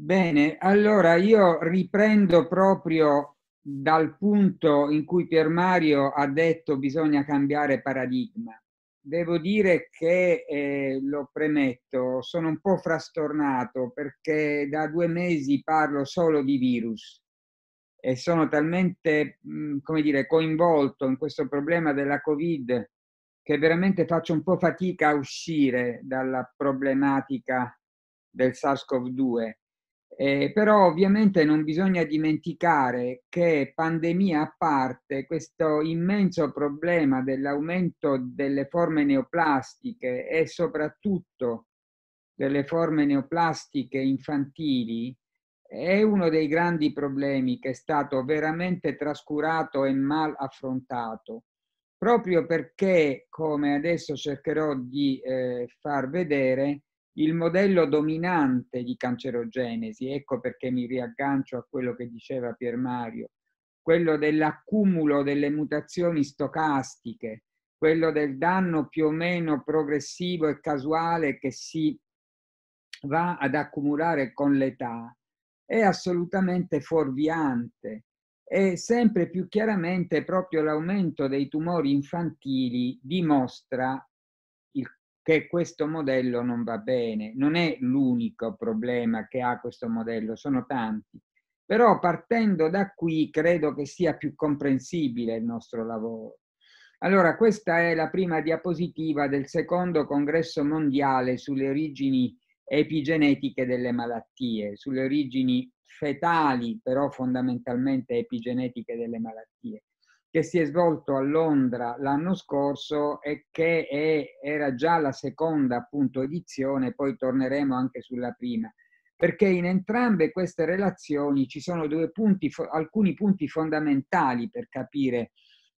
Bene, allora io riprendo proprio dal punto in cui Pier Mario ha detto bisogna cambiare paradigma. Devo dire che, eh, lo premetto, sono un po' frastornato perché da due mesi parlo solo di virus e sono talmente, mm, come dire, coinvolto in questo problema della Covid che veramente faccio un po' fatica a uscire dalla problematica del SARS-CoV-2 eh, però ovviamente non bisogna dimenticare che pandemia a parte questo immenso problema dell'aumento delle forme neoplastiche e soprattutto delle forme neoplastiche infantili è uno dei grandi problemi che è stato veramente trascurato e mal affrontato proprio perché come adesso cercherò di eh, far vedere il modello dominante di cancerogenesi, ecco perché mi riaggancio a quello che diceva Pier Mario, quello dell'accumulo delle mutazioni stocastiche, quello del danno più o meno progressivo e casuale che si va ad accumulare con l'età, è assolutamente fuorviante e sempre più chiaramente proprio l'aumento dei tumori infantili dimostra che questo modello non va bene. Non è l'unico problema che ha questo modello, sono tanti. Però partendo da qui credo che sia più comprensibile il nostro lavoro. Allora, questa è la prima diapositiva del secondo congresso mondiale sulle origini epigenetiche delle malattie, sulle origini fetali, però fondamentalmente epigenetiche delle malattie che si è svolto a Londra l'anno scorso e che è, era già la seconda appunto edizione, poi torneremo anche sulla prima, perché in entrambe queste relazioni ci sono punti, alcuni punti fondamentali per capire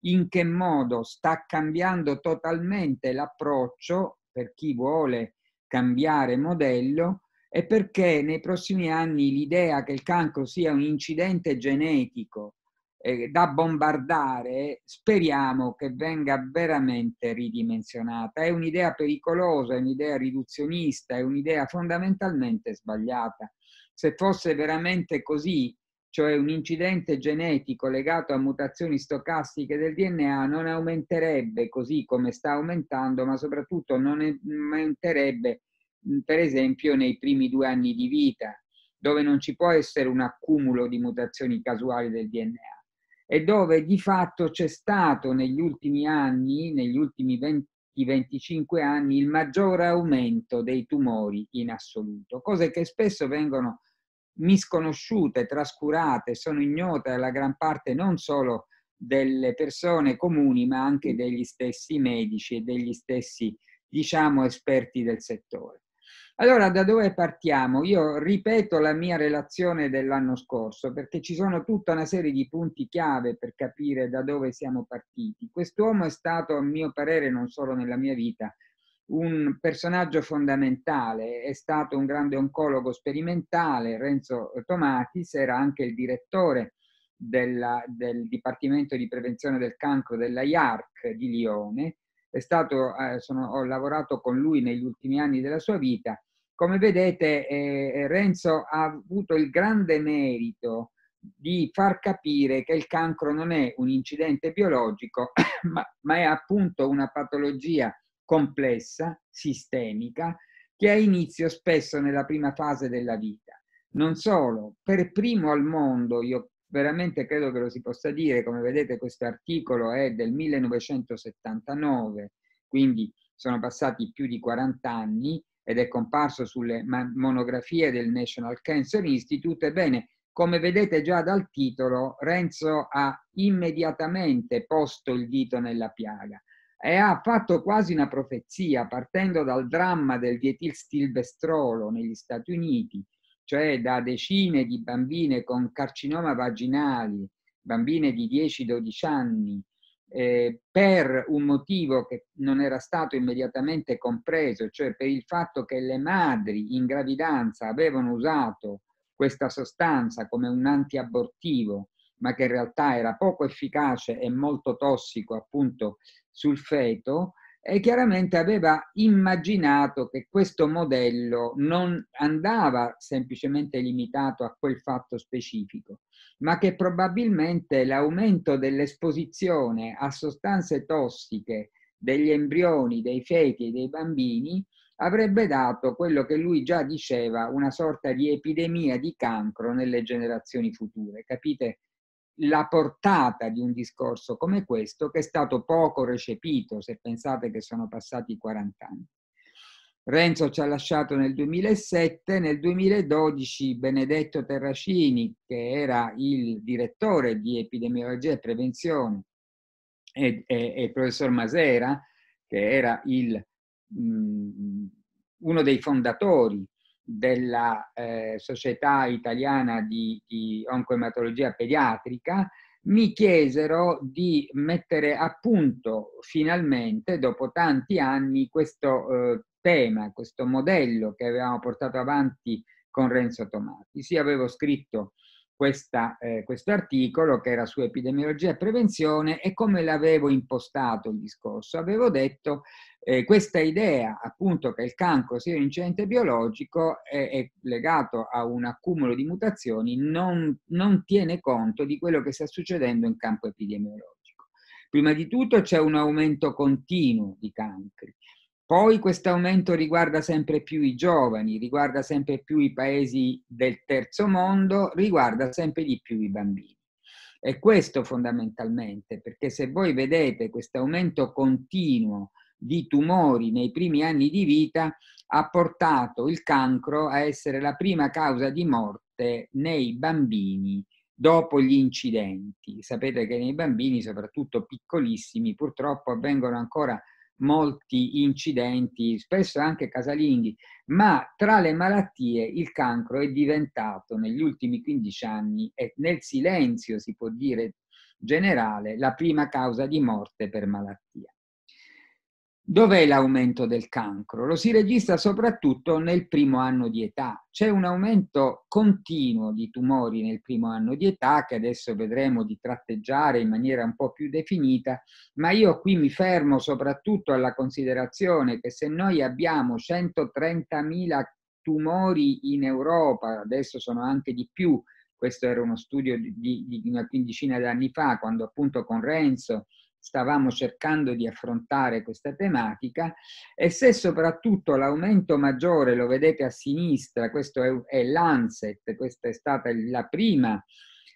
in che modo sta cambiando totalmente l'approccio per chi vuole cambiare modello e perché nei prossimi anni l'idea che il cancro sia un incidente genetico eh, da bombardare, speriamo che venga veramente ridimensionata. È un'idea pericolosa, è un'idea riduzionista, è un'idea fondamentalmente sbagliata. Se fosse veramente così, cioè un incidente genetico legato a mutazioni stocastiche del DNA, non aumenterebbe così come sta aumentando, ma soprattutto non aumenterebbe, mm, per esempio, nei primi due anni di vita, dove non ci può essere un accumulo di mutazioni casuali del DNA e dove di fatto c'è stato negli ultimi anni, negli ultimi 20-25 anni, il maggior aumento dei tumori in assoluto, cose che spesso vengono misconosciute, trascurate, sono ignote alla gran parte non solo delle persone comuni, ma anche degli stessi medici e degli stessi, diciamo, esperti del settore. Allora, da dove partiamo? Io ripeto la mia relazione dell'anno scorso perché ci sono tutta una serie di punti chiave per capire da dove siamo partiti. Quest'uomo è stato, a mio parere, non solo nella mia vita, un personaggio fondamentale, è stato un grande oncologo sperimentale, Renzo Tomatis era anche il direttore della, del Dipartimento di Prevenzione del Cancro della IARC di Lione, stato, eh, sono, ho lavorato con lui negli ultimi anni della sua vita come vedete eh, Renzo ha avuto il grande merito di far capire che il cancro non è un incidente biologico, ma, ma è appunto una patologia complessa, sistemica, che ha inizio spesso nella prima fase della vita. Non solo, per primo al mondo, io veramente credo che lo si possa dire, come vedete questo articolo è del 1979, quindi sono passati più di 40 anni, ed è comparso sulle monografie del National Cancer Institute. Ebbene, come vedete già dal titolo, Renzo ha immediatamente posto il dito nella piaga e ha fatto quasi una profezia partendo dal dramma del dietilstilbestrolo negli Stati Uniti, cioè da decine di bambine con carcinoma vaginali, bambine di 10-12 anni, eh, per un motivo che non era stato immediatamente compreso, cioè per il fatto che le madri in gravidanza avevano usato questa sostanza come un antiabortivo, ma che in realtà era poco efficace e molto tossico appunto sul feto, e chiaramente aveva immaginato che questo modello non andava semplicemente limitato a quel fatto specifico, ma che probabilmente l'aumento dell'esposizione a sostanze tossiche degli embrioni, dei feti e dei bambini avrebbe dato quello che lui già diceva, una sorta di epidemia di cancro nelle generazioni future. Capite la portata di un discorso come questo che è stato poco recepito, se pensate che sono passati 40 anni. Renzo ci ha lasciato nel 2007, nel 2012 Benedetto Terracini, che era il direttore di epidemiologia e prevenzione, e, e, e il professor Masera, che era il, mh, mm, uno dei fondatori della eh, Società Italiana di, di Oncoematologia Pediatrica, mi chiesero di mettere a punto finalmente, dopo tanti anni, questo eh, tema, questo modello che avevamo portato avanti con Renzo Tomati. Sì, avevo scritto questa, eh, questo articolo che era su epidemiologia e prevenzione e come l'avevo impostato il discorso. Avevo detto eh, questa idea appunto che il cancro sia un incidente biologico è, è legato a un accumulo di mutazioni, non, non tiene conto di quello che sta succedendo in campo epidemiologico. Prima di tutto c'è un aumento continuo di cancri. Poi questo aumento riguarda sempre più i giovani, riguarda sempre più i paesi del terzo mondo, riguarda sempre di più i bambini. E questo fondamentalmente, perché se voi vedete questo aumento continuo di tumori nei primi anni di vita ha portato il cancro a essere la prima causa di morte nei bambini dopo gli incidenti. Sapete che nei bambini, soprattutto piccolissimi, purtroppo avvengono ancora molti incidenti, spesso anche casalinghi, ma tra le malattie il cancro è diventato negli ultimi 15 anni e nel silenzio si può dire generale la prima causa di morte per malattia. Dov'è l'aumento del cancro? Lo si registra soprattutto nel primo anno di età. C'è un aumento continuo di tumori nel primo anno di età che adesso vedremo di tratteggiare in maniera un po' più definita, ma io qui mi fermo soprattutto alla considerazione che se noi abbiamo 130.000 tumori in Europa, adesso sono anche di più, questo era uno studio di, di, una quindicina di anni fa, quando appunto con Renzo stavamo cercando di affrontare questa tematica e se soprattutto l'aumento maggiore lo vedete a sinistra, questo è, l'ANSET, questa è stata la prima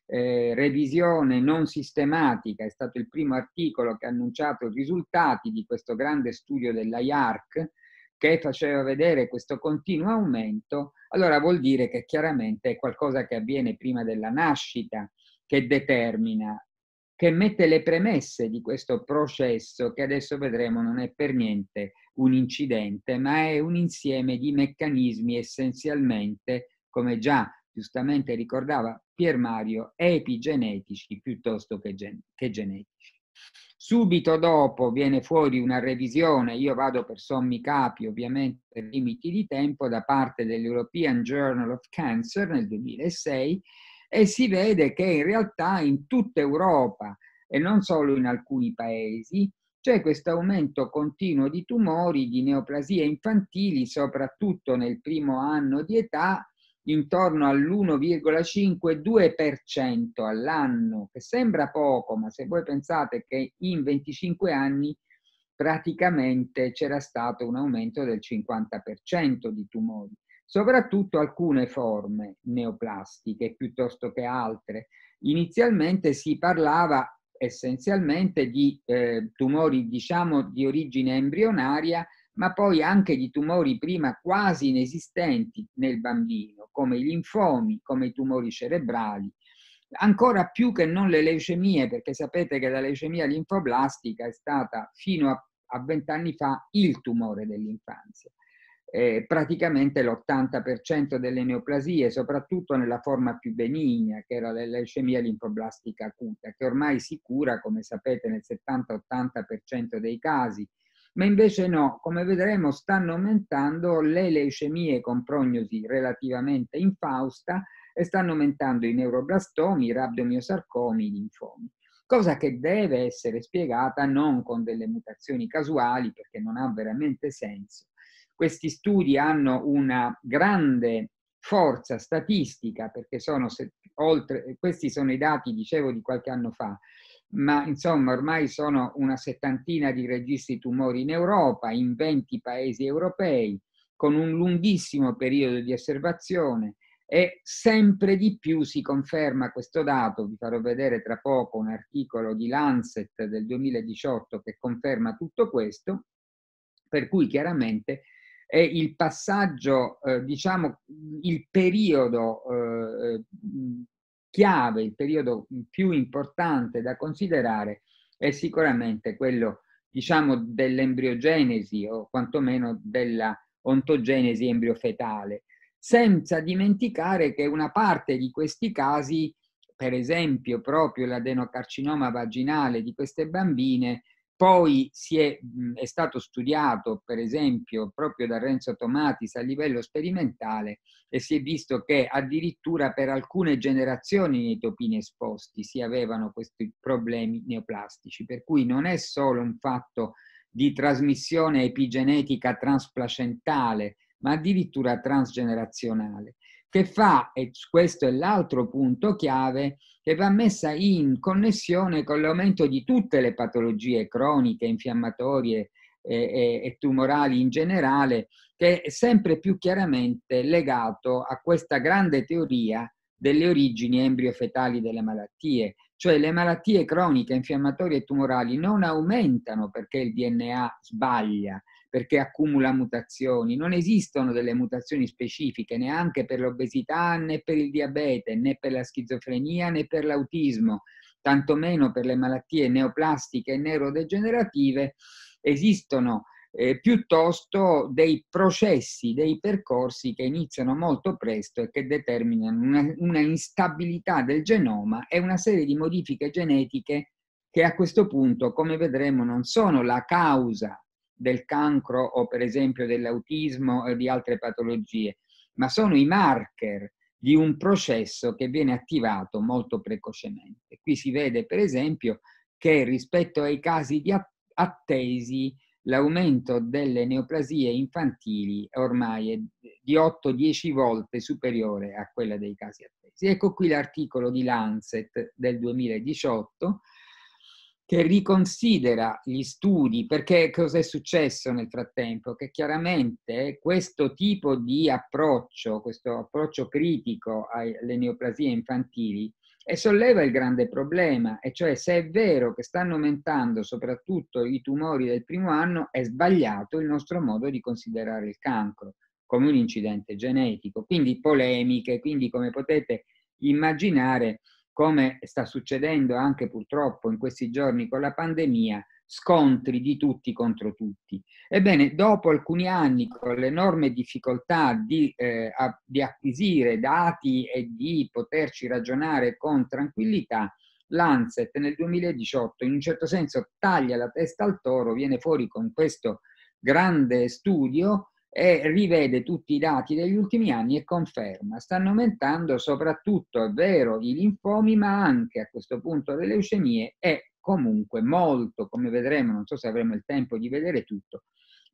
eh, revisione non sistematica, è stato il primo articolo che ha annunciato i risultati di questo grande studio dell'IARC che faceva vedere questo continuo aumento, allora vuol dire che chiaramente è qualcosa che avviene prima della nascita che determina che mette le premesse di questo processo che adesso vedremo non è per niente un incidente, ma è un insieme di meccanismi essenzialmente, come già giustamente ricordava Pier Mario, epigenetici piuttosto che, gen- che genetici. Subito dopo viene fuori una revisione, io vado per sommi capi ovviamente per limiti di tempo, da parte dell'European Journal of Cancer nel 2006 e si vede che in realtà in tutta Europa e non solo in alcuni paesi c'è questo aumento continuo di tumori, di neoplasie infantili, soprattutto nel primo anno di età, intorno all'1,5-2% all'anno, che sembra poco, ma se voi pensate che in 25 anni praticamente c'era stato un aumento del 50% di tumori soprattutto alcune forme neoplastiche piuttosto che altre. Inizialmente si parlava essenzialmente di eh, tumori diciamo di origine embrionaria ma poi anche di tumori prima quasi inesistenti nel bambino, come i linfomi, come i tumori cerebrali, ancora più che non le leucemie, perché sapete che la leucemia linfoblastica è stata fino a vent'anni fa il tumore dell'infanzia eh, praticamente l'80% delle neoplasie, soprattutto nella forma più benigna, che era la linfoblastica acuta, che ormai si cura, come sapete, nel 70-80% dei casi. Ma invece no, come vedremo, stanno aumentando le leucemie con prognosi relativamente infausta e stanno aumentando i neuroblastomi, i rabdomiosarcomi, i linfomi cosa che deve essere spiegata non con delle mutazioni casuali perché non ha veramente senso, questi studi hanno una grande forza statistica perché sono oltre, questi sono i dati, dicevo, di qualche anno fa, ma insomma ormai sono una settantina di registri tumori in Europa, in 20 paesi europei, con un lunghissimo periodo di osservazione e sempre di più si conferma questo dato, vi farò vedere tra poco un articolo di Lancet del 2018 che conferma tutto questo, per cui chiaramente è il passaggio, eh, diciamo, il periodo eh, eh, chiave, il periodo più importante da considerare è sicuramente quello, diciamo, dell'embriogenesi o quantomeno della ontogenesi embriofetale, senza dimenticare che una parte di questi casi, per esempio proprio l'adenocarcinoma vaginale di queste bambine, poi è, mhmm, è, stato studiato, per esempio, proprio da Renzo Tomatis a livello sperimentale e si è visto che addirittura per alcune generazioni nei topini esposti si avevano questi problemi neoplastici, per cui non è solo un fatto di trasmissione epigenetica transplacentale, ma addirittura transgenerazionale che fa, e questo è l'altro punto chiave, che va messa in connessione con l'aumento di tutte le patologie croniche, infiammatorie e, e, e tumorali in generale, che è sempre più chiaramente legato a questa grande teoria delle origini embriofetali delle malattie, cioè le malattie croniche, infiammatorie e tumorali non aumentano perché il DNA sbaglia, perché accumula mutazioni. Non esistono delle mutazioni specifiche neanche per l'obesità, né per il diabete, né per la schizofrenia, né per l'autismo, tantomeno per le malattie neoplastiche e neurodegenerative. Esistono eh, piuttosto dei processi, dei percorsi che iniziano molto presto e che determinano una, una, instabilità del genoma e una serie di modifiche genetiche che a questo punto, come vedremo, non sono la causa del cancro o per esempio dell'autismo e di altre patologie, ma sono i marker di un processo che viene attivato molto precocemente. Qui si vede per esempio che rispetto ai casi di attesi l'aumento delle neoplasie infantili ormai è di 8-10 volte superiore a quella dei casi attesi. Ecco qui l'articolo di Lancet del 2018 che riconsidera gli studi, perché cosa è successo nel frattempo? Che chiaramente questo tipo di approccio, questo approccio critico alle neoplasie infantili, e solleva il grande problema, e cioè se è vero che stanno aumentando soprattutto i tumori del primo anno, è sbagliato il nostro modo di considerare il cancro come un incidente genetico. Quindi polemiche, quindi come potete immaginare come sta succedendo anche purtroppo in questi giorni con la pandemia, scontri di tutti contro tutti. Ebbene, dopo alcuni anni con l'enorme difficoltà di, eh, a, di acquisire dati e di poterci ragionare con tranquillità, l'Anset nel 2018 in un certo senso taglia la testa al toro, viene fuori con questo grande studio e rivede tutti i dati degli ultimi anni e conferma. Stanno aumentando soprattutto, è vero, i linfomi, ma anche a questo punto le leucemie e comunque molto, come vedremo, non so se avremo il tempo di vedere tutto,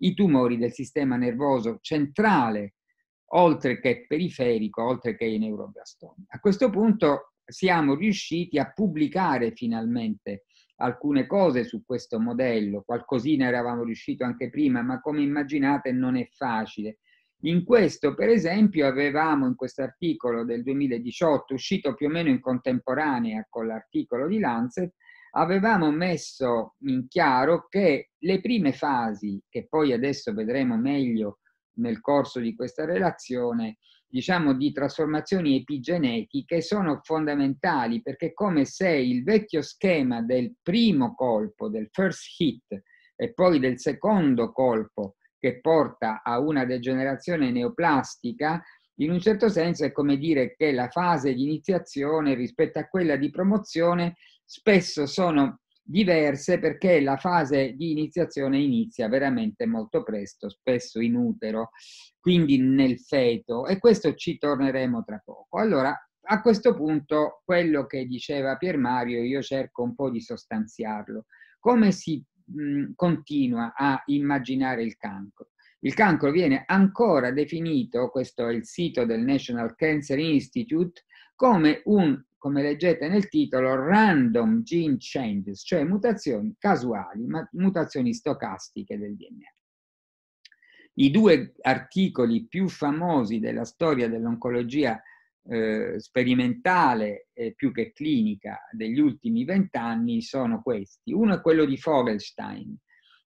i tumori del sistema nervoso centrale, oltre che periferico, oltre che i neuroblastomi. A questo punto siamo riusciti a pubblicare finalmente alcune cose su questo modello, qualcosina eravamo riusciti anche prima, ma come immaginate non è facile. In questo, per esempio, avevamo in questo articolo del 2018, uscito più o meno in contemporanea con l'articolo di Lancet, avevamo messo in chiaro che le prime fasi, che poi adesso vedremo meglio nel corso di questa relazione, diciamo, di trasformazioni epigenetiche sono fondamentali perché è come se il vecchio schema del primo colpo, del first hit, e poi del secondo colpo che porta a una degenerazione neoplastica, in un certo senso è come dire che la fase di iniziazione rispetto a quella di promozione spesso sono diverse perché la fase di iniziazione inizia veramente molto presto, spesso in utero, quindi nel feto e questo ci torneremo tra poco. Allora, a questo punto quello che diceva Pier Mario io cerco un po' di sostanziarlo. Come si mh, continua a immaginare il cancro? Il cancro viene ancora definito, questo è il sito del National Cancer Institute, come un, come leggete nel titolo, random gene changes, cioè mutazioni casuali, ma mutazioni stocastiche del DNA. I due articoli più famosi della storia dell'oncologia eh, sperimentale eh, più che clinica degli ultimi vent'anni sono questi. Uno è quello di Fogelstein,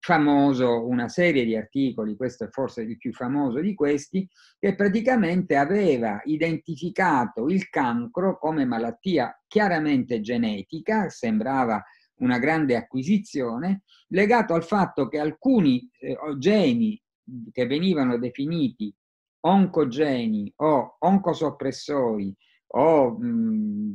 famoso una serie di articoli, questo è forse il più famoso di questi, che praticamente aveva identificato il cancro come malattia chiaramente genetica, sembrava una grande acquisizione, legato al fatto che alcuni eh, geni che venivano definiti oncogeni o oncosoppressori o mh, mm,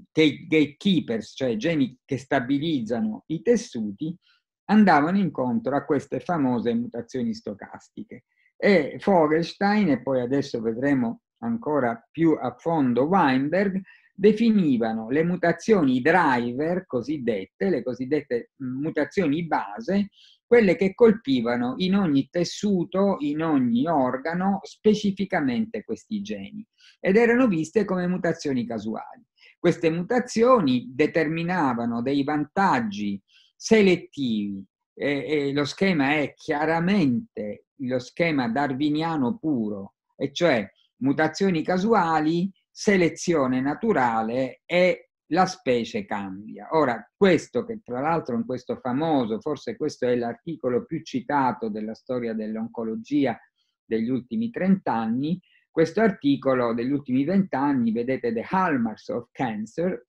gatekeepers, cioè geni che stabilizzano i tessuti, andavano incontro a queste famose mutazioni stocastiche. E Fogelstein, e poi adesso vedremo ancora più a fondo Weinberg, definivano le mutazioni driver cosiddette, le cosiddette mm, mutazioni base, quelle che colpivano in ogni tessuto, in ogni organo, specificamente questi geni, ed erano viste come mutazioni casuali. Queste mutazioni determinavano dei vantaggi selettivi. E, e lo schema è chiaramente lo schema darwiniano puro, e cioè mutazioni casuali, selezione naturale e la specie cambia. Ora, questo che tra l'altro in questo famoso, forse questo è l'articolo più citato della storia dell'oncologia degli ultimi 30 anni, questo articolo degli ultimi 20 anni, vedete The Hallmarks of Cancer,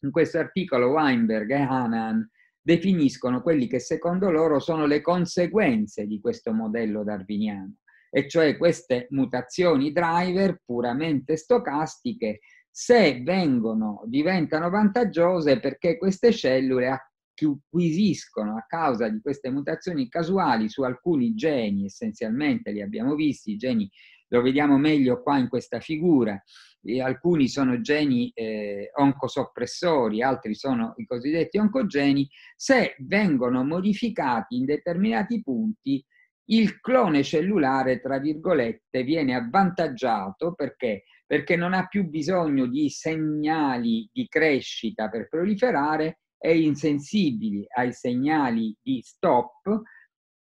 in questo articolo Weinberg e Hanan definiscono quelli che secondo loro sono le conseguenze di questo modello darwiniano, e cioè queste mutazioni driver puramente stocastiche, se vengono, diventano vantaggiose perché queste cellule acquisiscono a causa di queste mutazioni casuali su alcuni geni, essenzialmente li abbiamo visti, i geni lo vediamo meglio qua in questa figura. E alcuni sono geni eh, oncosoppressori, altri sono i cosiddetti oncogeni, se vengono modificati in determinati punti il clone cellulare, tra virgolette, viene avvantaggiato perché? Perché non ha più bisogno di segnali di crescita per proliferare, è insensibile ai segnali di stop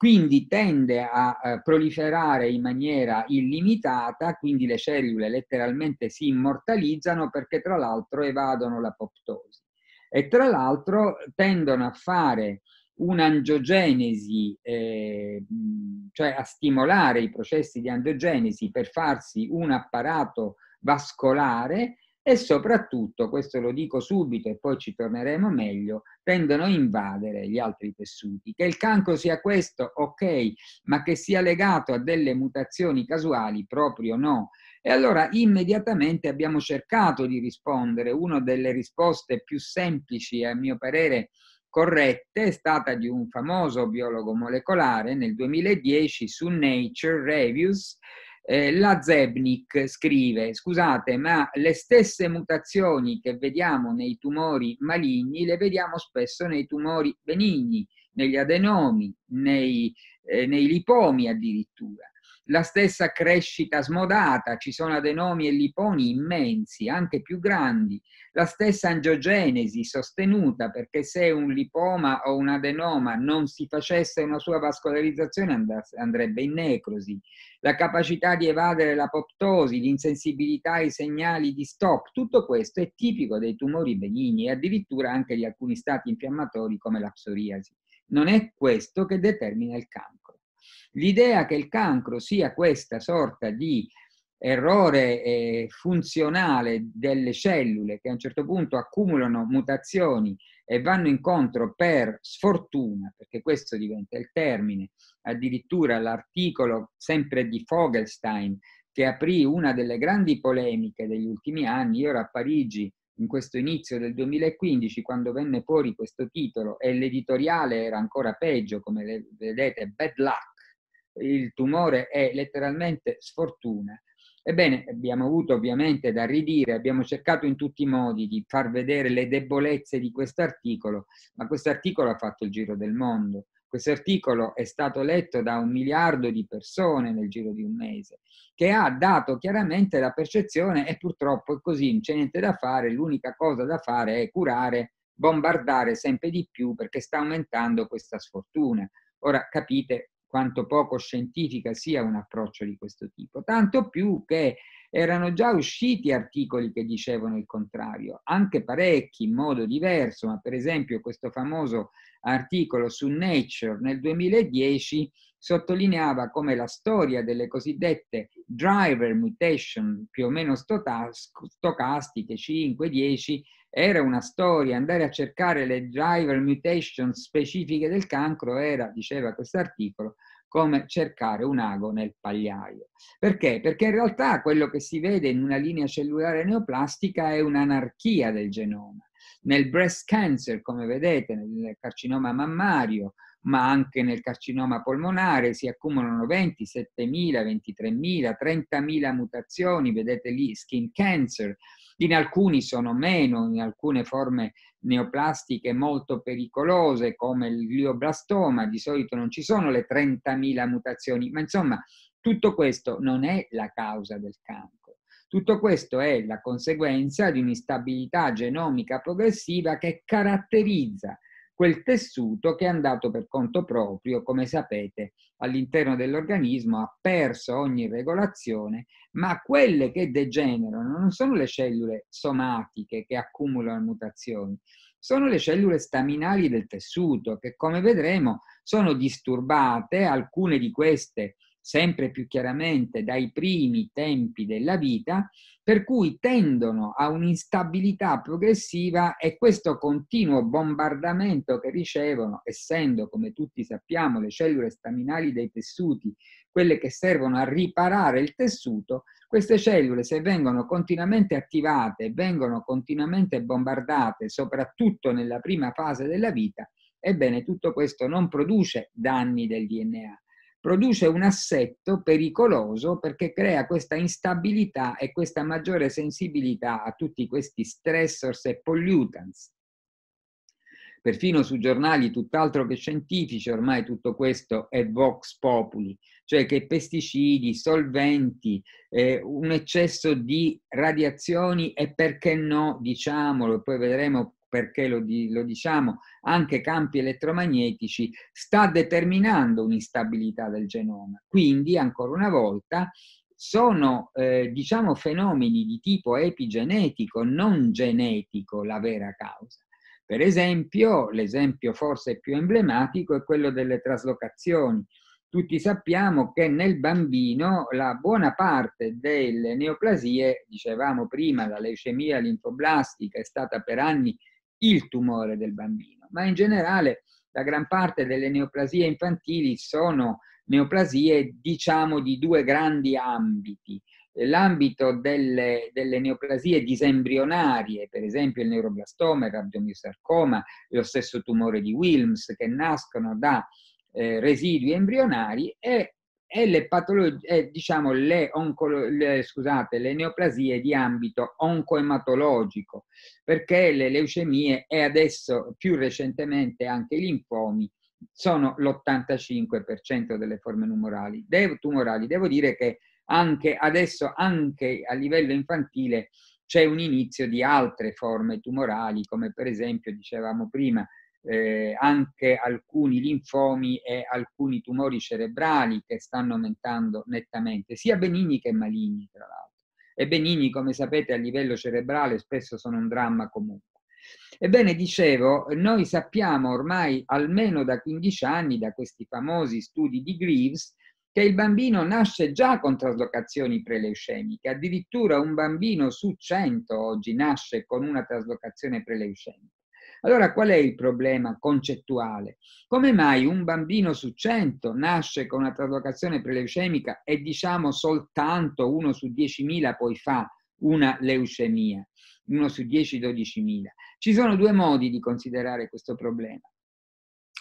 quindi tende a eh, proliferare in maniera illimitata, quindi le cellule letteralmente si immortalizzano perché tra l'altro evadono l'apoptosi e tra l'altro tendono a fare un'angiogenesi, eh, cioè a stimolare i processi di angiogenesi per farsi un apparato vascolare e soprattutto, questo lo dico subito e poi ci torneremo meglio, tendono a invadere gli altri tessuti. Che il cancro sia questo, ok, ma che sia legato a delle mutazioni casuali, proprio no. E allora immediatamente abbiamo cercato di rispondere. Una delle risposte più semplici e a mio parere corrette è stata di un famoso biologo molecolare nel 2010 su Nature Reviews eh, la Zebnik scrive, scusate, ma le stesse mutazioni che vediamo nei tumori maligni le vediamo spesso nei tumori benigni, negli adenomi, nei, eh, nei lipomi addirittura. La stessa crescita smodata, ci sono adenomi e liponi immensi, anche più grandi. La stessa angiogenesi sostenuta, perché se un lipoma o un adenoma non si facesse una sua vascolarizzazione andrebbe in necrosi. La capacità di evadere l'apoptosi, l'insensibilità ai segnali di stop, tutto questo è tipico dei tumori benigni e addirittura anche di alcuni stati infiammatori come la psoriasi. Non è questo che determina il cancro. L'idea che il cancro sia questa sorta di errore eh, funzionale delle cellule che a un certo punto accumulano mutazioni e vanno incontro per sfortuna, perché questo diventa il termine, addirittura l'articolo sempre di Fogelstein che aprì una delle grandi polemiche degli ultimi anni, io ero a Parigi in questo inizio del 2015 quando venne fuori questo titolo e l'editoriale era ancora peggio, come vedete, Bad Luck, il tumore è letteralmente sfortuna. Ebbene, abbiamo avuto ovviamente da ridire, abbiamo cercato in tutti i modi di far vedere le debolezze di questo articolo, ma questo articolo ha fatto il giro del mondo. Questo articolo è stato letto da un miliardo di persone nel giro di un mese, che ha dato chiaramente la percezione e purtroppo è così, non c'è niente da fare, l'unica cosa da fare è curare, bombardare sempre di più perché sta aumentando questa sfortuna. Ora capite quanto poco scientifica sia un approccio di questo tipo, tanto più che erano già usciti articoli che dicevano il contrario, anche parecchi in modo diverso, ma per esempio questo famoso articolo su Nature nel 2010 sottolineava come la storia delle cosiddette driver mutation più o meno stocastiche 5-10 era una storia, andare a cercare le driver mutation specifiche del cancro era, diceva questo articolo, come cercare un ago nel pagliaio. Perché? Perché in realtà quello che si vede in una linea cellulare neoplastica è un'anarchia del genoma. Nel breast cancer, come vedete, nel carcinoma mammario, ma anche nel carcinoma polmonare si accumulano 20, 23.000, 30.000 mutazioni, vedete lì skin cancer, in alcuni sono meno, in alcune forme neoplastiche molto pericolose come il glioblastoma, di solito non ci sono le 30.000 mutazioni, ma insomma tutto questo non è la causa del cancro. Tutto questo è la conseguenza di un'instabilità genomica progressiva che caratterizza quel tessuto che è andato per conto proprio, come sapete, all'interno dell'organismo, ha perso ogni regolazione, ma quelle che degenerano non sono le cellule somatiche che accumulano mutazioni, sono le cellule staminali del tessuto che, come vedremo, sono disturbate, alcune di queste sempre più chiaramente dai primi tempi della vita, per cui tendono a un'instabilità progressiva e questo continuo bombardamento che ricevono, essendo, come tutti sappiamo, le cellule staminali dei tessuti quelle che servono a riparare il tessuto, queste cellule se vengono continuamente attivate, vengono continuamente bombardate, soprattutto nella prima fase della vita, ebbene tutto questo non produce danni del DNA, produce un assetto pericoloso perché crea questa instabilità e questa maggiore sensibilità a tutti questi stressors e pollutants. Perfino su giornali tutt'altro che scientifici ormai tutto questo è vox populi, cioè che pesticidi, solventi, eh, un eccesso di radiazioni e perché no, diciamolo, poi vedremo perché lo, di, lo diciamo, anche campi elettromagnetici, sta determinando un'instabilità del genoma. Quindi, ancora una volta, sono eh, diciamo fenomeni di tipo epigenetico, non genetico, la vera causa. Per esempio, l'esempio forse più emblematico è quello delle traslocazioni. Tutti sappiamo che nel bambino la buona parte delle neoplasie, dicevamo prima, la leucemia linfoblastica è stata per anni il tumore del bambino, ma in generale la gran parte delle neoplasie infantili sono neoplasie diciamo di due grandi ambiti. L'ambito delle, delle neoplasie disembrionarie, per esempio il neuroblastoma, il rabdomyosarcoma, lo stesso tumore di Wilms che nascono da eh, residui embrionari e e le patologie, diciamo, le, oncolo- le, scusate, le neoplasie di ambito oncoematologico, perché le leucemie e adesso più recentemente anche i linfomi sono l'85% delle forme tumorali. Devo, tumorali. Devo dire che anche adesso, anche a livello infantile, c'è un inizio di altre forme tumorali, come per esempio, dicevamo prima, eh, anche alcuni linfomi e alcuni tumori cerebrali che stanno aumentando nettamente, sia benigni che maligni, tra l'altro. E benigni, come sapete, a livello cerebrale spesso sono un dramma comunque. Ebbene, dicevo, noi sappiamo ormai almeno da 15 anni, da questi famosi studi di Greaves, che il bambino nasce già con traslocazioni preleucemiche, addirittura un bambino su 100 oggi nasce con una traslocazione preleucemica. Allora qual è il problema concettuale? Come mai un bambino su 100 nasce con una traslocazione preleucemica e diciamo soltanto uno su 10.000 poi fa una leucemia, uno su 10-12.000? Ci sono due modi di considerare questo problema.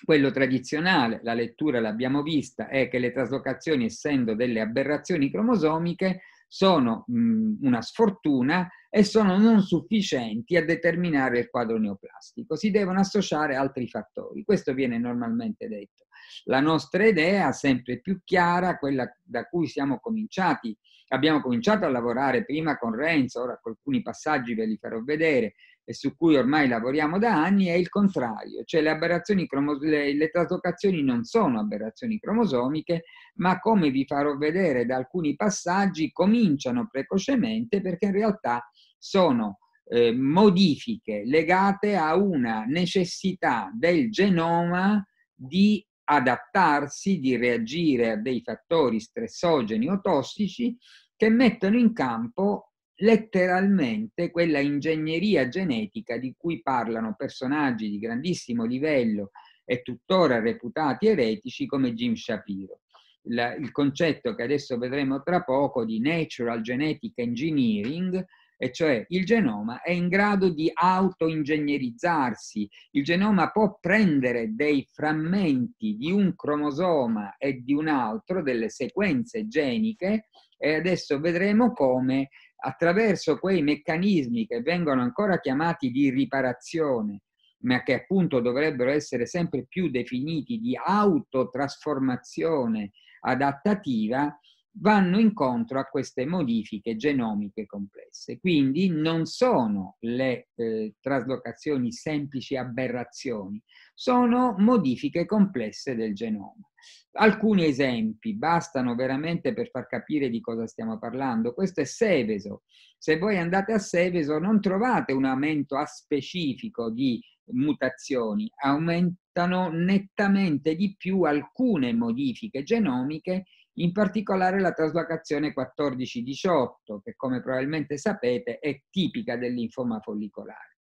Quello tradizionale, la lettura l'abbiamo vista, è che le traslocazioni, essendo delle aberrazioni cromosomiche, sono mh, una sfortuna e sono non sufficienti a determinare il quadro neoplastico. Si devono associare altri fattori. Questo viene normalmente detto. La nostra idea sempre più chiara, quella da cui siamo cominciati, abbiamo cominciato a lavorare prima con Renzo, ora alcuni passaggi ve li farò vedere, e su cui ormai lavoriamo da anni è il contrario, cioè le, aberrazioni cromos- le, le traslocazioni non sono aberrazioni cromosomiche, ma come vi farò vedere da alcuni passaggi cominciano precocemente perché in realtà sono eh, modifiche legate a una necessità del genoma di adattarsi, di reagire a dei fattori stressogeni o tossici che mettono in campo letteralmente quella ingegneria genetica di cui parlano personaggi di grandissimo livello e tuttora reputati eretici come Jim Shapiro. La, il concetto che adesso vedremo tra poco di Natural Genetic Engineering, e cioè il genoma è in grado di autoingegnerizzarsi, il genoma può prendere dei frammenti di un cromosoma e di un altro, delle sequenze geniche, e adesso vedremo come attraverso quei meccanismi che vengono ancora chiamati di riparazione, ma che appunto dovrebbero essere sempre più definiti di autotrasformazione adattativa, vanno incontro a queste modifiche genomiche complesse. Quindi non sono le eh, traslocazioni semplici aberrazioni, sono modifiche complesse del genoma. Alcuni esempi bastano veramente per far capire di cosa stiamo parlando. Questo è Seveso. Se voi andate a Seveso non trovate un aumento aspecifico di mutazioni, aumentano nettamente di più alcune modifiche genomiche in particolare la traslocazione 14-18, che come probabilmente sapete è tipica dell'infoma follicolare.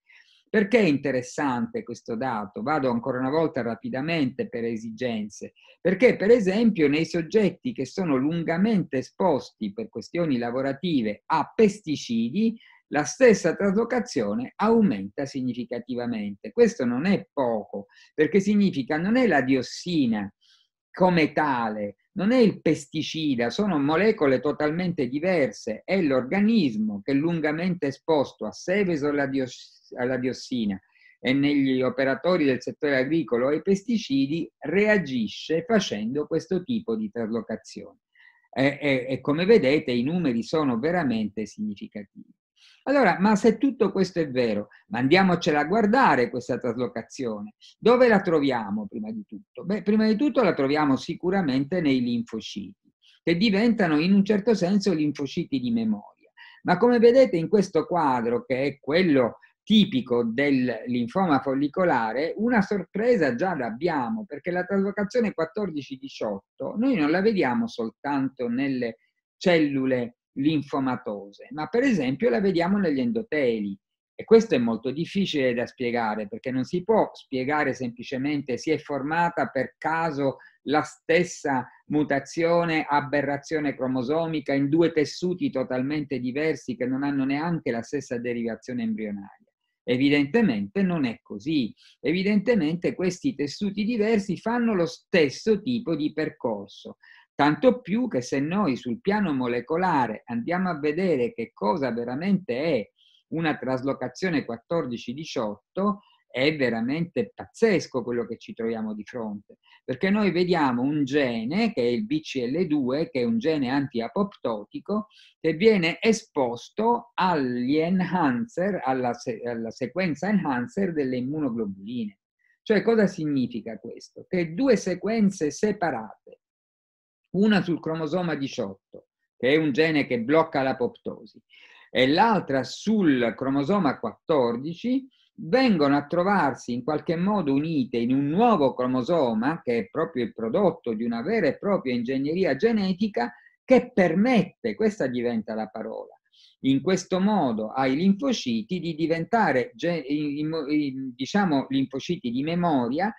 Perché è interessante questo dato? Vado ancora una volta rapidamente per esigenze. Perché per esempio nei soggetti che sono lungamente esposti per questioni lavorative a pesticidi, la stessa traslocazione aumenta significativamente. Questo non è poco, perché significa non è la diossina come tale, non è il pesticida, sono molecole totalmente diverse, è l'organismo che lungamente esposto a Seveso alla diossina e negli operatori del settore agricolo ai pesticidi reagisce facendo questo tipo di traslocazione. E, e, e come vedete i numeri sono veramente significativi. Allora, ma se tutto questo è vero, ma andiamocela a guardare questa traslocazione. Dove la troviamo prima di tutto? Beh, prima di tutto la troviamo sicuramente nei linfociti, che diventano in un certo senso linfociti di memoria. Ma come vedete in questo quadro, che è quello tipico del linfoma follicolare, una sorpresa già l'abbiamo, perché la traslocazione 14-18 noi non la vediamo soltanto nelle cellule linfomatose, ma per esempio la vediamo negli endoteli. E questo è molto difficile da spiegare perché non si può spiegare semplicemente se è formata per caso la stessa mutazione, aberrazione cromosomica in due tessuti totalmente diversi che non hanno neanche la stessa derivazione embrionaria. Evidentemente non è così. Evidentemente questi tessuti diversi fanno lo stesso tipo di percorso. Tanto più che se noi sul piano molecolare andiamo a vedere che cosa veramente è una traslocazione 14-18, è veramente pazzesco quello che ci troviamo di fronte, perché noi vediamo un gene, che è il BCL2, che è un gene antiapoptotico, che viene esposto agli enhancer, alla, se- alla sequenza enhancer delle immunoglobuline. Cioè cosa significa questo? Che due sequenze separate una sul cromosoma 18, che è un gene che blocca l'apoptosi, e l'altra sul cromosoma 14, vengono a trovarsi in qualche modo unite in un nuovo cromosoma, che è proprio il prodotto di una vera e propria ingegneria genetica, che permette, questa diventa la parola, in questo modo ai linfociti di diventare, diciamo, linfociti di memoria,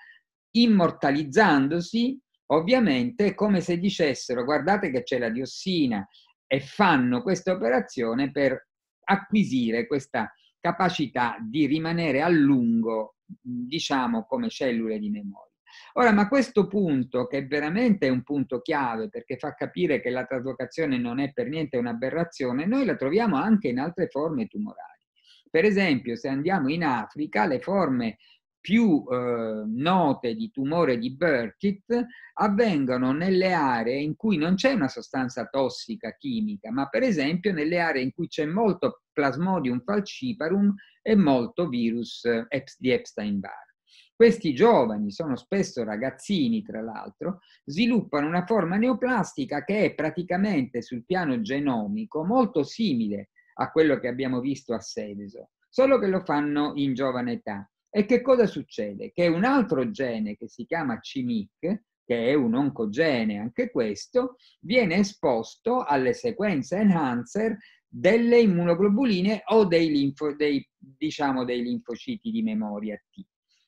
immortalizzandosi Ovviamente è come se dicessero guardate che c'è la diossina e fanno questa operazione per acquisire questa capacità di rimanere a lungo, diciamo, come cellule di memoria. Ora, ma questo punto, che veramente è un punto chiave perché fa capire che la traslocazione non è per niente un'aberrazione, noi la troviamo anche in altre forme tumorali. Per esempio, se andiamo in Africa, le forme più eh, note di tumore di Burkitt avvengono nelle aree in cui non c'è una sostanza tossica chimica, ma per esempio nelle aree in cui c'è molto Plasmodium falciparum e molto virus eh, di Epstein-Barr. Questi giovani, sono spesso ragazzini tra l'altro, sviluppano una forma neoplastica che è praticamente sul piano genomico molto simile a quello che abbiamo visto a Seveso, solo che lo fanno in giovane età e che cosa succede? Che un altro gene che si chiama CMYC, che è un oncogene anche questo, viene esposto alle sequenze enhancer delle immunoglobuline o dei, linfo, dei, diciamo, dei linfociti di memoria T.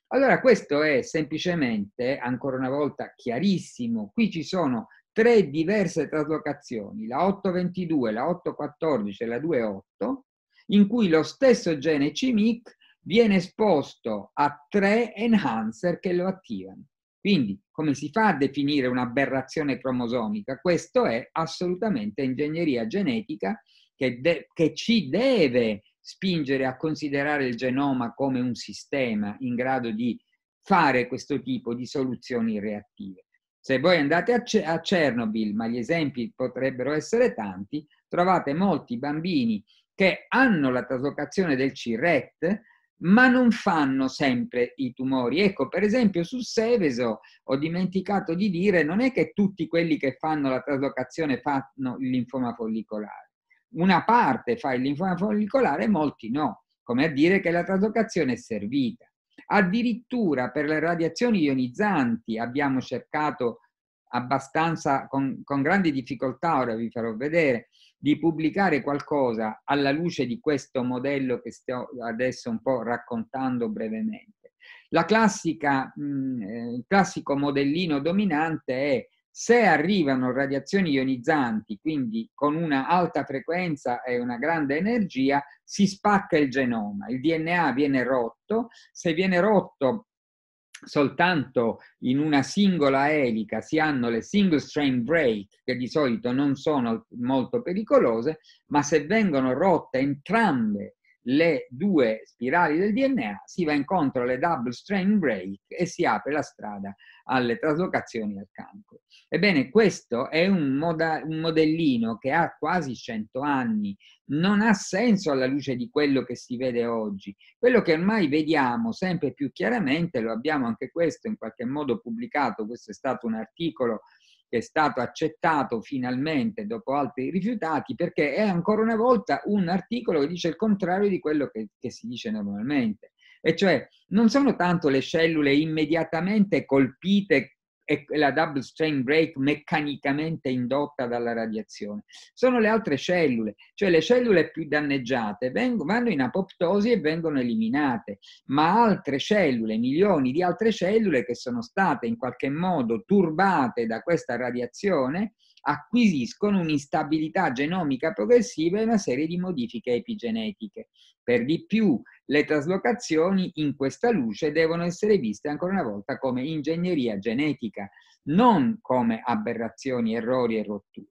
Allora questo è semplicemente, ancora una volta, chiarissimo. Qui ci sono tre diverse traslocazioni, la 822, la 814 e la 28, in cui lo stesso gene CMYC viene esposto a tre enhancer che lo attivano. Quindi, come si fa a definire un'aberrazione cromosomica? Questo è assolutamente ingegneria genetica che, de- che ci deve spingere a considerare il genoma come un sistema in grado di fare questo tipo di soluzioni reattive. Se voi andate a, C- a Chernobyl, ma gli esempi potrebbero essere tanti, trovate molti bambini che hanno la traslocazione del CRET, ma non fanno sempre i tumori. Ecco, per esempio su Seveso ho dimenticato di dire, non è che tutti quelli che fanno la traslocazione fanno il linfoma follicolare. Una parte fa il linfoma follicolare, molti no, come a dire che la traslocazione è servita. Addirittura per le radiazioni ionizzanti abbiamo cercato abbastanza con, con grandi difficoltà, ora vi farò vedere, di pubblicare qualcosa alla luce di questo modello che sto adesso un po' raccontando brevemente. Classica, mm, eh, il classico modellino dominante è se arrivano radiazioni ionizzanti, quindi con una alta frequenza e una grande energia, si spacca il genoma, il DNA viene rotto, se viene rotto soltanto in una singola elica si hanno le single strain break che di solito non sono molto pericolose, ma se vengono rotte entrambe le due spirali del DNA, si va incontro alle double strain break e si apre la strada alle traslocazioni al cancro. Ebbene, questo è un, moda- un modellino che ha quasi 100 anni, non ha senso alla luce di quello che si vede oggi. Quello che ormai vediamo sempre più chiaramente, lo abbiamo anche questo in qualche modo pubblicato, questo è stato un articolo che è stato accettato finalmente dopo altri rifiutati, perché è ancora una volta un articolo che dice il contrario di quello che, che si dice normalmente. E cioè non sono tanto le cellule immediatamente colpite è la double strain break meccanicamente indotta dalla radiazione. Sono le altre cellule, cioè le cellule più danneggiate vanno in apoptosi e vengono eliminate, ma altre cellule, milioni di altre cellule che sono state in qualche modo turbate da questa radiazione, acquisiscono un'instabilità genomica progressiva e una serie di modifiche epigenetiche. Per di più, le traslocazioni in questa luce devono essere viste ancora una volta come ingegneria genetica, non come aberrazioni, errori e rotture.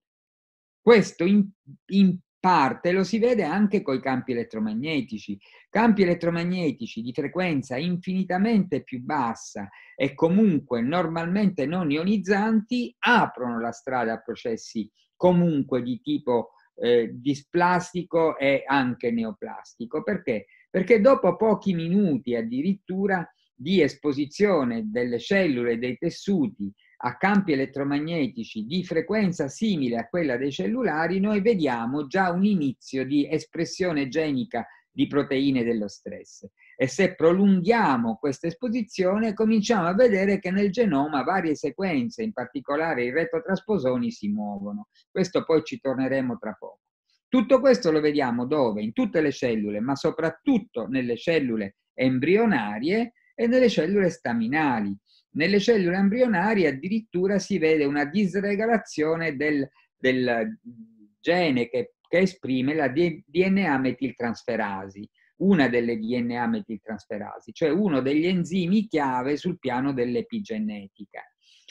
Questo in, in, parte, lo si vede anche con i campi elettromagnetici. Campi elettromagnetici di frequenza infinitamente più bassa e comunque normalmente non ionizzanti aprono la strada a processi comunque di tipo eh, displastico e anche neoplastico. Perché? Perché dopo pochi minuti addirittura di esposizione delle cellule, dei tessuti a campi elettromagnetici di frequenza simile a quella dei cellulari, noi vediamo già un inizio di espressione genica di proteine dello stress. E se prolunghiamo questa esposizione, cominciamo a vedere che nel genoma varie sequenze, in particolare i retrotrasposoni, si muovono. Questo poi ci torneremo tra poco. Tutto questo lo vediamo dove? In tutte le cellule, ma soprattutto nelle cellule embrionarie e nelle cellule staminali, nelle cellule embrionari addirittura si vede una disregolazione del, del gene che, che, esprime la DNA metiltransferasi, una delle DNA metiltransferasi, cioè uno degli enzimi chiave sul piano dell'epigenetica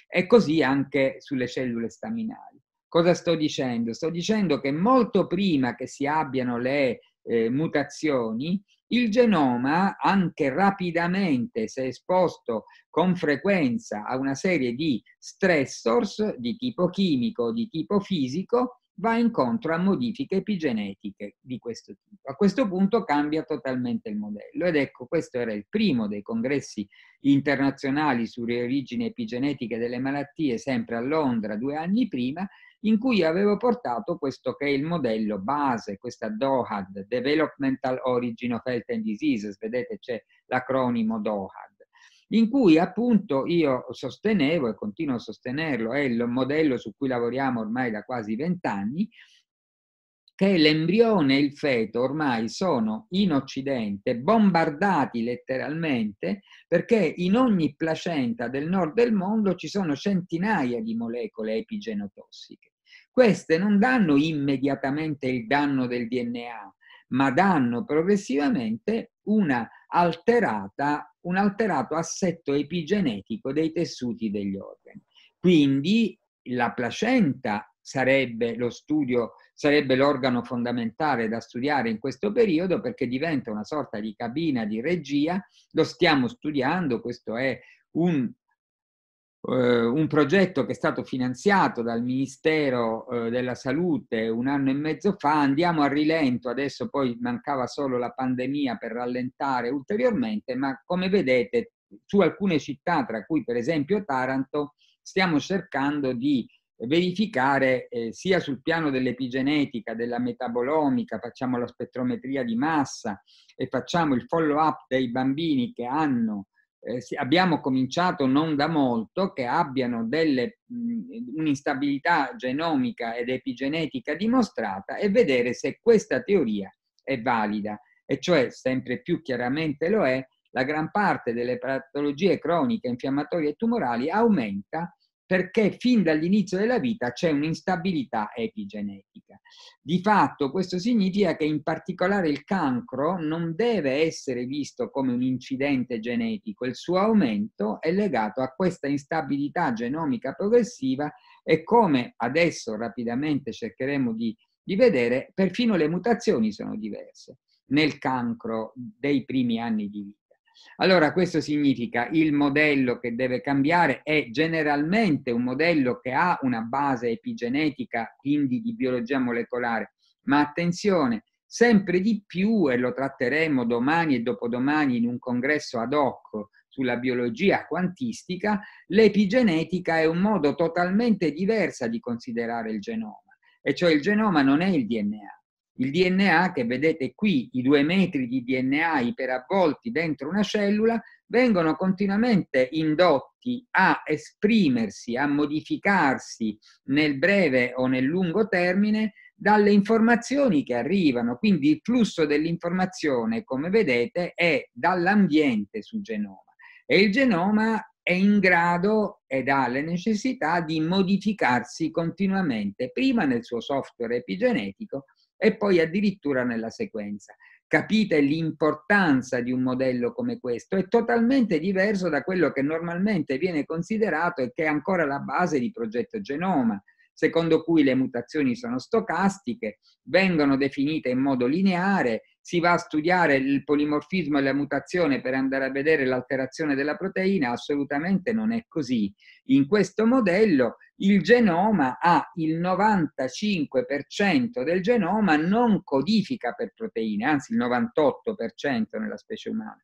e così anche sulle cellule staminali. Cosa sto dicendo? Sto dicendo che molto prima che si abbiano le eh, mutazioni, il genoma, anche rapidamente, se esposto con frequenza a una serie di stressors di tipo chimico, di tipo fisico, va incontro a modifiche epigenetiche di questo tipo. A questo punto cambia totalmente il modello ed ecco questo era il primo dei congressi internazionali sulle origini epigenetiche delle malattie sempre a Londra due anni prima in cui avevo portato questo che è il modello base, questa DOHAD, Developmental Origin of Health and Diseases, vedete c'è l'acronimo DOHAD, in cui appunto io sostenevo e continuo a sostenerlo, è il modello su cui lavoriamo ormai da quasi vent'anni, che l'embrione e il feto ormai sono in Occidente bombardati letteralmente perché in ogni placenta del nord del mondo ci sono centinaia di molecole epigenotossiche. Queste non danno immediatamente il danno del DNA, ma danno progressivamente un alterato assetto epigenetico dei tessuti degli organi. Quindi la placenta sarebbe lo studio, sarebbe l'organo fondamentale da studiare in questo periodo perché diventa una sorta di cabina di regia, lo stiamo studiando, questo è un eh, un progetto che è stato finanziato dal Ministero eh, della Salute un anno e mezzo fa, andiamo a rilento, adesso poi mancava solo la pandemia per rallentare ulteriormente, ma come vedete su alcune città, tra cui per esempio Taranto, stiamo cercando di verificare eh, sia sul piano dell'epigenetica, della metabolomica, facciamo la spettrometria di massa e facciamo il follow up dei bambini che hanno eh, abbiamo cominciato non da molto, che abbiano delle, mh, un'instabilità genomica ed epigenetica dimostrata e vedere se questa teoria è valida. E cioè, sempre più chiaramente lo è, la gran parte delle patologie croniche, infiammatorie e tumorali aumenta perché fin dall'inizio della vita c'è un'instabilità epigenetica. Di fatto questo significa che in particolare il cancro non deve essere visto come un incidente genetico, il suo aumento è legato a questa instabilità genomica progressiva e come adesso rapidamente cercheremo di, di vedere, perfino le mutazioni sono diverse nel cancro dei primi anni di vita. Allora questo significa il modello che deve cambiare è generalmente un modello che ha una base epigenetica, quindi di biologia molecolare, ma attenzione, sempre di più, e lo tratteremo domani e dopodomani in un congresso ad hoc sulla biologia quantistica, l'epigenetica è un modo totalmente diverso di considerare il genoma, e cioè il genoma non è il DNA. Il DNA che vedete qui, i due metri di DNA iperavvolti dentro una cellula, vengono continuamente indotti a esprimersi, a modificarsi nel breve o nel lungo termine dalle informazioni che arrivano. Quindi il flusso dell'informazione, come vedete, è dall'ambiente sul genoma e il genoma è in grado ed ha le necessità di modificarsi continuamente, prima nel suo software epigenetico e poi addirittura nella sequenza. Capite l'importanza di un modello come questo? È totalmente diverso da quello che normalmente viene considerato e che è ancora la base di progetto genoma secondo cui le mutazioni sono stocastiche, vengono definite in modo lineare, si va a studiare il polimorfismo e la mutazione per andare a vedere l'alterazione della proteina, assolutamente non è così. In questo modello il genoma ha il 95% del genoma non codifica per proteine, anzi il 98% nella specie umana.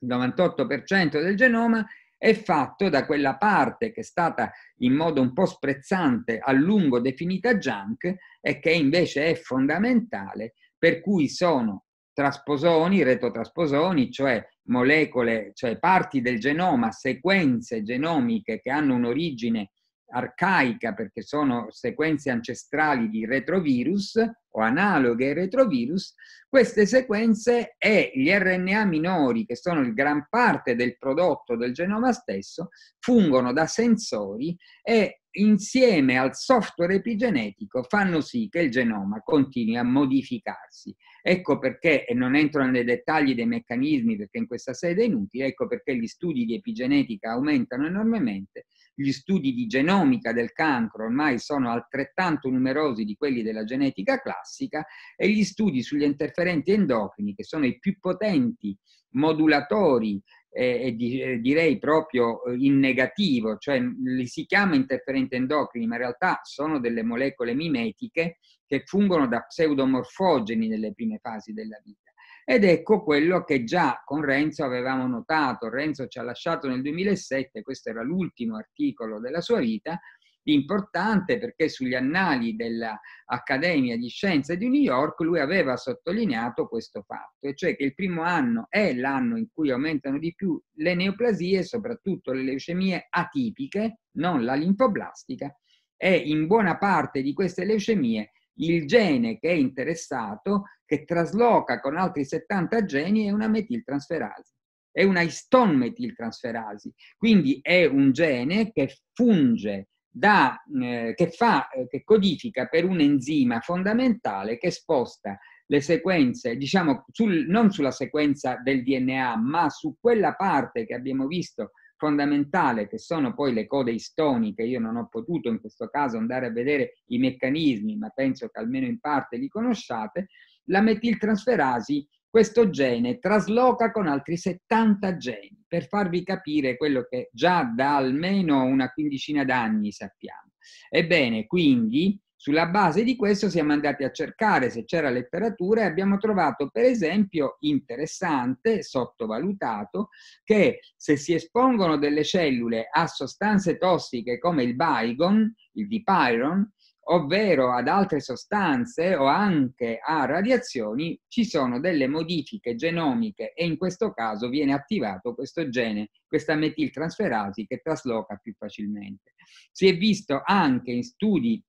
Il 98% del genoma è fatto da quella parte che è stata in modo un po' sprezzante a lungo definita junk e che invece è fondamentale per cui sono trasposoni, retrotrasposoni, cioè molecole, cioè parti del genoma, sequenze genomiche che hanno un'origine arcaica perché sono sequenze ancestrali di retrovirus o analoghe ai retrovirus, queste sequenze e gli RNA minori, che sono il gran parte del prodotto del genoma stesso, fungono da sensori e insieme al software epigenetico fanno sì che il genoma continui a modificarsi. Ecco perché, e non entro nei dettagli dei meccanismi perché in questa sede è inutile, ecco perché gli studi di epigenetica aumentano enormemente, gli studi di genomica del cancro ormai sono altrettanto numerosi di quelli della genetica classica e gli studi sugli interferenti endocrini, che sono i più potenti modulatori e di, direi proprio eh, in negativo, cioè li si chiama interferenti endocrini, ma in realtà sono delle molecole mimetiche che fungono da pseudomorfogeni nelle prime fasi della vita. Ed ecco quello che già con Renzo avevamo notato. Renzo ci ha lasciato nel 2007, questo era l'ultimo articolo della sua vita, importante perché sugli annali dell'Accademia di Scienze di New York lui aveva sottolineato questo fatto, e cioè che il primo anno è l'anno in cui aumentano di più le neoplasie, soprattutto le leucemie atipiche, non la linfoblastica, e in buona parte di queste leucemie il gene che è interessato, che trasloca con altri 70 geni, è una metiltransferasi è una iston metiltransferasi, quindi è un gene che funge da, eh, che, fa, eh, che codifica per un enzima fondamentale che sposta le sequenze, diciamo, sul, non sulla sequenza del DNA, ma su quella parte che abbiamo visto fondamentale, che sono poi le code istoniche. Io non ho potuto in questo caso andare a vedere i meccanismi, ma penso che almeno in parte li conosciate. La metiltransferasi questo gene trasloca con altri 70 geni, per farvi capire quello che già da almeno una quindicina d'anni sappiamo. Ebbene, quindi, sulla base di questo siamo andati a cercare se c'era letteratura e abbiamo trovato, per esempio, interessante, sottovalutato, che se si espongono delle cellule a sostanze tossiche come il Bygon, il Dipyron, ovvero ad altre sostanze o anche a radiazioni, ci sono delle modifiche genomiche e in questo caso viene attivato questo gene, questa metiltrasferasi che trasloca più facilmente. Si è visto anche in studi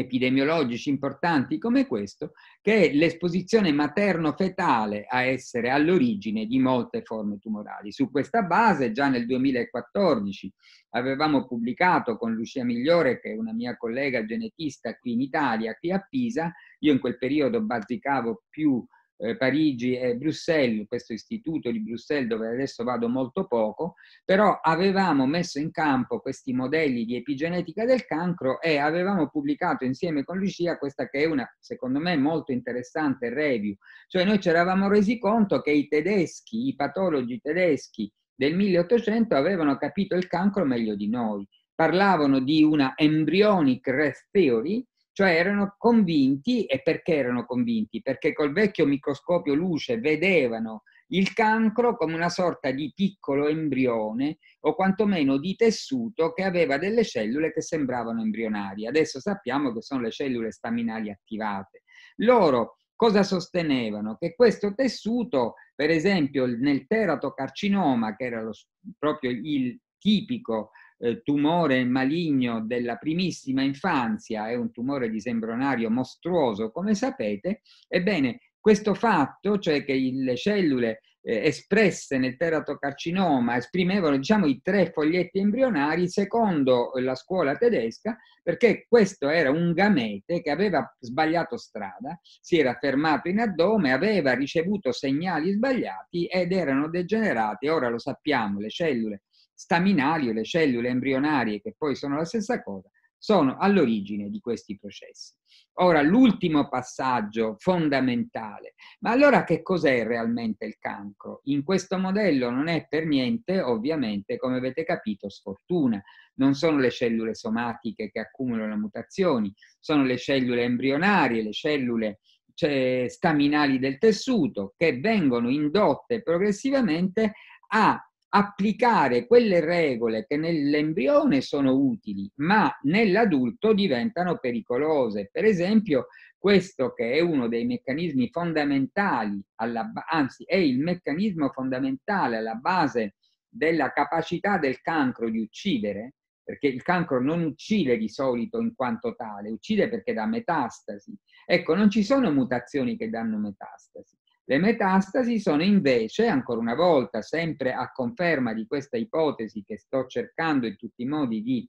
epidemiologici importanti come questo, che è l'esposizione materno-fetale a essere all'origine di molte forme tumorali. Su questa base, già nel 2014, avevamo pubblicato con Lucia Migliore, che è una mia collega genetista qui in Italia, qui a Pisa, io in quel periodo bazzicavo più eh, Parigi e Bruxelles, questo istituto di Bruxelles dove adesso vado molto poco, però avevamo messo in campo questi modelli di epigenetica del cancro e avevamo pubblicato insieme con Lucia questa che è una, secondo me, molto interessante review. Cioè noi ci eravamo resi conto che i tedeschi, i patologi tedeschi del 1800 avevano capito il cancro meglio di noi. Parlavano di una embryonic rest theory, cioè erano convinti, e perché erano convinti? Perché col vecchio microscopio luce vedevano il cancro come una sorta di piccolo embrione o quantomeno di tessuto che aveva delle cellule che sembravano embrionari. Adesso sappiamo che sono le cellule staminali attivate. Loro cosa sostenevano? Che questo tessuto, per esempio nel teratocarcinoma, che era lo, proprio il tipico eh, tumore maligno della primissima infanzia, è un tumore di sembronario mostruoso, come sapete, ebbene questo fatto, cioè che le cellule eh, espresse nel teratocarcinoma esprimevano diciamo, i tre foglietti embrionari secondo la scuola tedesca, perché questo era un gamete che aveva sbagliato strada, si era fermato in addome, aveva ricevuto segnali sbagliati ed erano degenerati. Ora lo sappiamo, le cellule staminali o le cellule embrionarie, che poi sono la stessa cosa, sono all'origine di questi processi. Ora, l'ultimo passaggio fondamentale, ma allora che cos'è realmente il cancro? In questo modello non è per niente, ovviamente, come avete capito, sfortuna. Non sono le cellule somatiche che accumulano mutazioni, sono le cellule embrionarie, le cellule cioè, staminali del tessuto che vengono indotte progressivamente a applicare quelle regole che nell'embrione sono utili, ma nell'adulto diventano pericolose. Per esempio, questo che è uno dei meccanismi fondamentali, alla, anzi è il meccanismo fondamentale alla base della capacità del cancro di uccidere, perché il cancro non uccide di solito in quanto tale, uccide perché dà metastasi. Ecco, non ci sono mutazioni che danno metastasi. Le metastasi sono invece, ancora una volta, sempre a conferma di questa ipotesi che sto cercando in tutti i modi di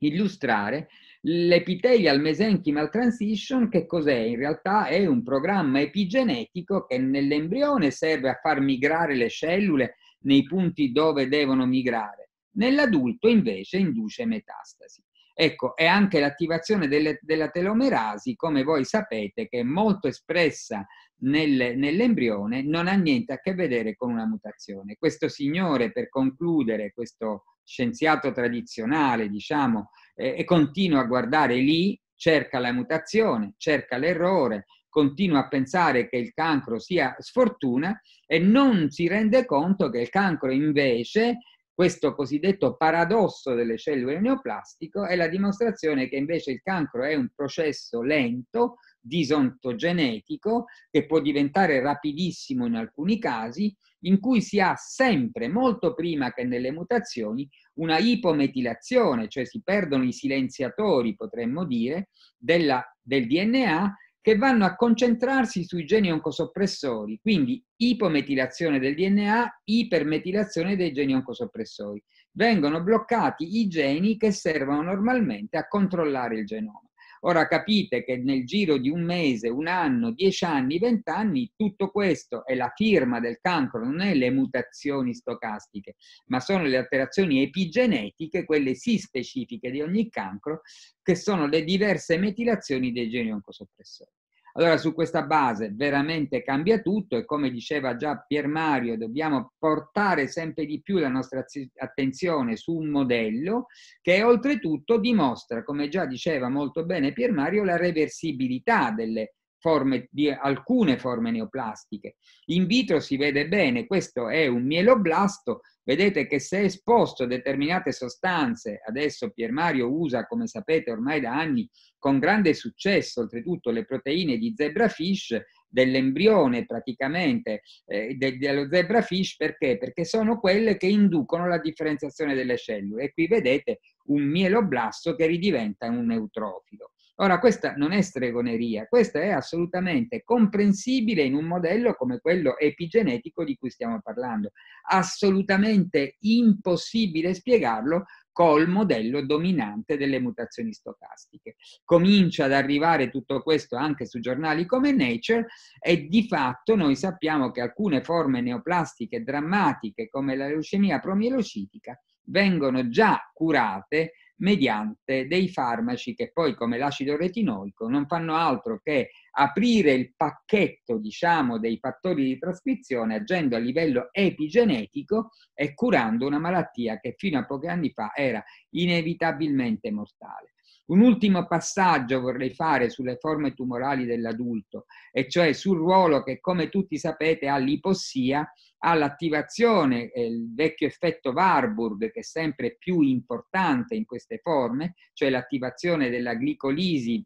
illustrare, l'epithelial mesenchymal transition che cos'è? In realtà è un programma epigenetico che nell'embrione serve a far migrare le cellule nei punti dove devono migrare. Nell'adulto invece induce metastasi. Ecco, è anche l'attivazione delle, della telomerasi, come voi sapete, che è molto espressa nel, nell'embrione non ha niente a che vedere con una mutazione. Questo signore, per concludere, questo scienziato tradizionale, diciamo, eh, continua a guardare lì, cerca la mutazione, cerca l'errore, continua a pensare che il cancro sia sfortuna e non si rende conto che il cancro invece, questo cosiddetto paradosso delle cellule neoplastico, è la dimostrazione che invece il cancro è un processo lento, disontogenetico, che può diventare rapidissimo in alcuni casi, in cui si ha sempre, molto prima che nelle mutazioni, una ipometilazione, cioè si perdono i silenziatori, potremmo dire, della, del DNA che vanno a concentrarsi sui geni oncosoppressori, quindi ipometilazione del DNA, ipermetilazione dei geni oncosoppressori. Vengono bloccati i geni che servono normalmente a controllare il genoma. Ora capite che nel giro di un mese, un anno, dieci anni, vent'anni, tutto questo è la firma del cancro, non è le mutazioni stocastiche, ma sono le alterazioni epigenetiche, quelle sì specifiche di ogni cancro, che sono le diverse metilazioni dei geni oncosoppressori. Allora su questa base veramente cambia tutto e come diceva già Pier Mario, dobbiamo portare sempre di più la nostra attenzione su un modello che oltretutto dimostra, come già diceva molto bene Pier Mario, la reversibilità delle, forme, di alcune forme neoplastiche. In vitro si vede bene, questo è un mieloblasto, vedete che se esposto a determinate sostanze, adesso Pier Mario usa, come sapete ormai da anni, con grande successo, oltretutto le proteine di zebrafish, dell'embrione praticamente eh, de, dello zebrafish perché? Perché sono quelle che inducono la differenziazione delle cellule e qui vedete un mieloblasto che ridiventa un neutrofilo. Ora, questa non è stregoneria, questa è assolutamente comprensibile in un modello come quello epigenetico di cui stiamo parlando. Assolutamente impossibile spiegarlo col modello dominante delle mutazioni stocastiche. Comincia ad arrivare tutto questo anche su giornali come Nature e di fatto noi sappiamo che alcune forme neoplastiche drammatiche come la leucemia promielocitica vengono già curate mediante dei farmaci che poi come l'acido retinoico non fanno altro che aprire il pacchetto diciamo dei fattori di trascrizione agendo a livello epigenetico e curando una malattia che fino a pochi anni fa era inevitabilmente mortale. Un ultimo passaggio vorrei fare sulle forme tumorali dell'adulto, e cioè sul ruolo che, come tutti sapete, ha l'ipossia all'attivazione, il vecchio effetto Warburg che è sempre più importante in queste forme, cioè l'attivazione della glicolisi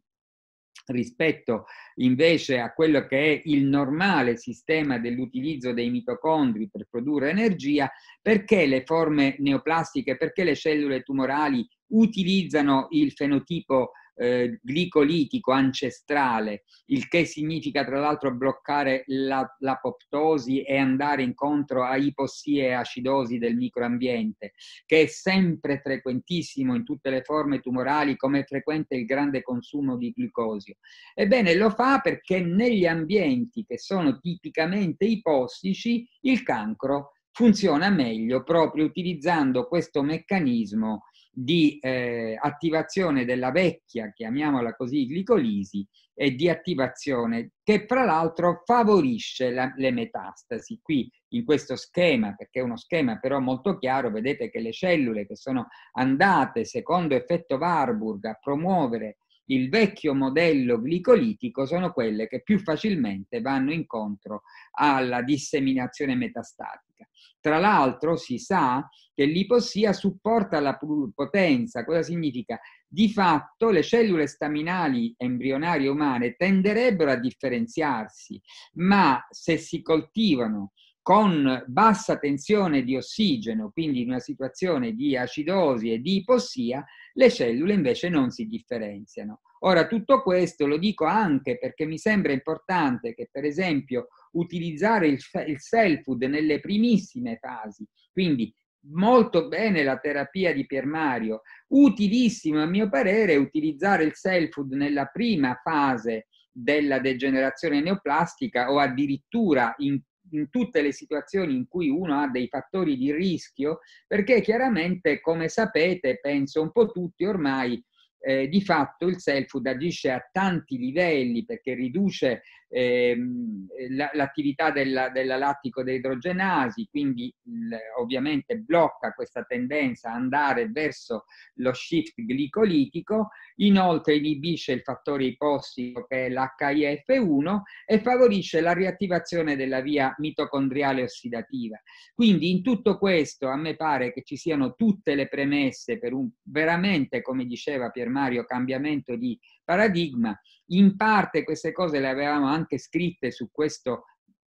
rispetto invece a quello che è il normale sistema dell'utilizzo dei mitocondri per produrre energia, perché le forme neoplastiche, perché le cellule tumorali utilizzano il fenotipo eh, glicolitico ancestrale, il che significa tra l'altro bloccare la, l'apoptosi e andare incontro a ipossie e acidosi del microambiente, che è sempre frequentissimo in tutte le forme tumorali, come è frequente il grande consumo di glucosio. Ebbene, lo fa perché negli ambienti che sono tipicamente ipossici il cancro funziona meglio proprio utilizzando questo meccanismo di eh, attivazione della vecchia, chiamiamola così, glicolisi e di attivazione che fra l'altro favorisce la, le metastasi. Qui in questo schema, perché è uno schema però molto chiaro, vedete che le cellule che sono andate secondo effetto Warburg a promuovere il vecchio modello glicolitico sono quelle che più facilmente vanno incontro alla disseminazione metastatica. Tra l'altro si sa che l'ipossia supporta la potenza, Cosa significa? Di fatto le cellule staminali embrionarie umane tenderebbero a differenziarsi, ma se si coltivano con bassa tensione di ossigeno, quindi in una situazione di acidosi e di ipossia, le cellule invece non si differenziano. Ora, tutto questo lo dico anche perché mi sembra importante che, per esempio, utilizzare il, il cell food nelle primissime fasi, quindi molto bene la terapia di Pier Mario, utilissimo a mio parere utilizzare il cell food nella prima fase della degenerazione neoplastica o addirittura in in tutte le situazioni in cui uno ha dei fattori di rischio, perché chiaramente, come sapete, penso un po' tutti ormai, eh, di fatto il self agisce a tanti livelli perché riduce ehm, l'attività della, della lattico-deidrogenasi, quindi il, ovviamente blocca questa tendenza a andare verso lo shift glicolitico, inoltre inibisce il fattore ipossico che è l'HIF1 e favorisce la riattivazione della via mitocondriale ossidativa. Quindi in tutto questo a me pare che ci siano tutte le premesse per un veramente, come diceva Pier primario cambiamento di paradigma. In parte queste cose le avevamo anche scritte su questo,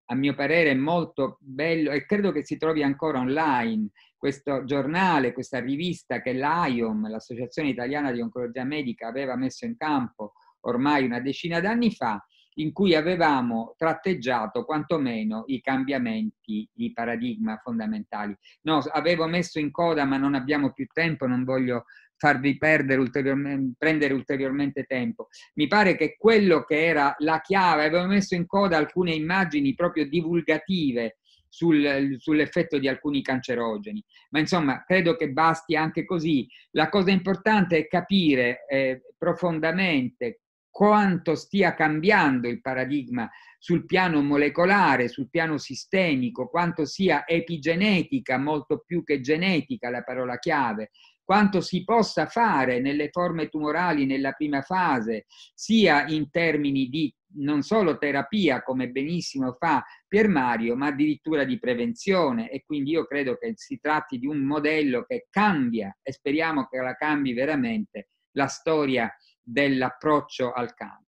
a mio parere, molto bello e credo che si trovi ancora online questo giornale, questa rivista che l'AIOM, l'Associazione Italiana di Oncologia Medica, aveva messo in campo ormai una decina d'anni fa, in cui avevamo tratteggiato quantomeno i cambiamenti di paradigma fondamentali. No, avevo messo in coda, ma non abbiamo più tempo, non voglio farvi perdere ulteriormente, prendere ulteriormente tempo. Mi pare che quello che era la chiave, avevo messo in coda alcune immagini proprio divulgative sul, sull'effetto di alcuni cancerogeni, ma insomma credo che basti anche così. La cosa importante è capire eh, profondamente quanto stia cambiando il paradigma sul piano molecolare, sul piano sistemico, quanto sia epigenetica, molto più che genetica la parola chiave, quanto si possa fare nelle forme tumorali nella prima fase, sia in termini di non solo terapia, come benissimo fa Pier Mario, ma addirittura di prevenzione. E quindi io credo che si tratti di un modello che cambia, e speriamo che la cambi veramente, la storia dell'approccio al cancro.